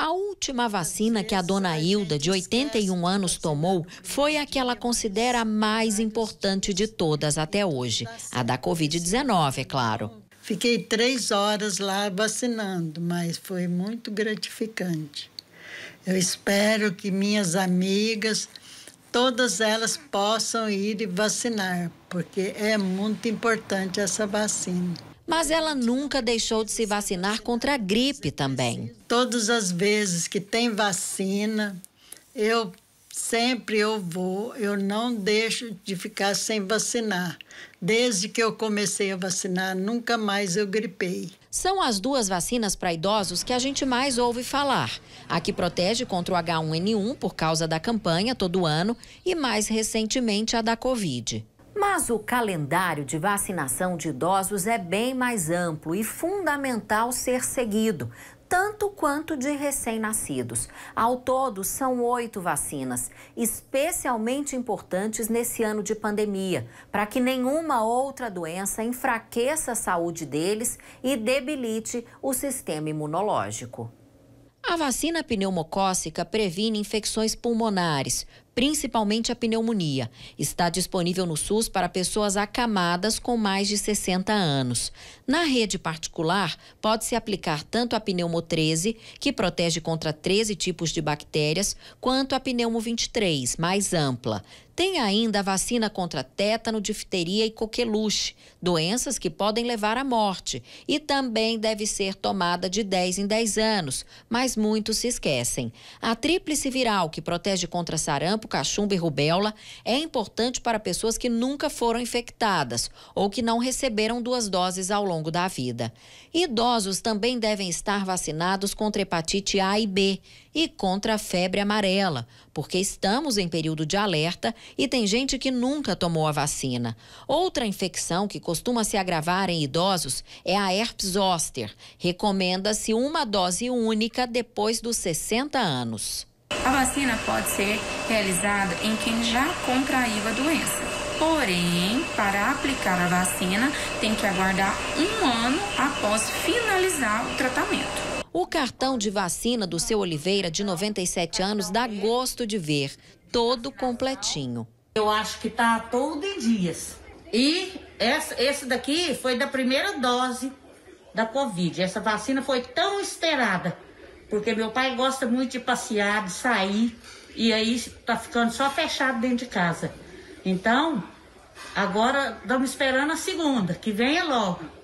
A última vacina que a dona Hilda, de 81 anos, tomou foi a que ela considera a mais importante de todas até hoje, a da Covid-19, é claro. Fiquei três horas lá vacinando, mas foi muito gratificante. Eu espero que minhas amigas, todas elas possam ir vacinar, porque é muito importante essa vacina mas ela nunca deixou de se vacinar contra a gripe também. Todas as vezes que tem vacina, eu sempre eu vou, eu não deixo de ficar sem vacinar. Desde que eu comecei a vacinar, nunca mais eu gripei. São as duas vacinas para idosos que a gente mais ouve falar. A que protege contra o H1N1 por causa da campanha todo ano e mais recentemente a da Covid. Mas o calendário de vacinação de idosos é bem mais amplo e fundamental ser seguido, tanto quanto de recém-nascidos. Ao todo, são oito vacinas, especialmente importantes nesse ano de pandemia, para que nenhuma outra doença enfraqueça a saúde deles e debilite o sistema imunológico. A vacina pneumocócica previne infecções pulmonares, principalmente a pneumonia. Está disponível no SUS para pessoas acamadas com mais de 60 anos. Na rede particular, pode-se aplicar tanto a pneumo 13, que protege contra 13 tipos de bactérias, quanto a pneumo 23, mais ampla. Tem ainda a vacina contra tétano, difteria e coqueluche, doenças que podem levar à morte e também deve ser tomada de 10 em 10 anos, mas muitos se esquecem. A tríplice viral, que protege contra sarampo, cachumba e rubéola é importante para pessoas que nunca foram infectadas ou que não receberam duas doses ao longo da vida. Idosos também devem estar vacinados contra hepatite A e B e contra a febre amarela, porque estamos em período de alerta e tem gente que nunca tomou a vacina. Outra infecção que costuma se agravar em idosos é a herpes zoster. Recomenda-se uma dose única depois dos 60 anos. A vacina pode ser realizada em quem já contraiu a doença. Porém, para aplicar a vacina, tem que aguardar um ano após finalizar o tratamento. O cartão de vacina do seu Oliveira, de 97 anos, dá gosto de ver, todo completinho. Eu acho que está todo em dias. E esse daqui foi da primeira dose da Covid. Essa vacina foi tão esperada porque meu pai gosta muito de passear, de sair, e aí tá ficando só fechado dentro de casa. Então, agora estamos esperando a segunda, que venha logo.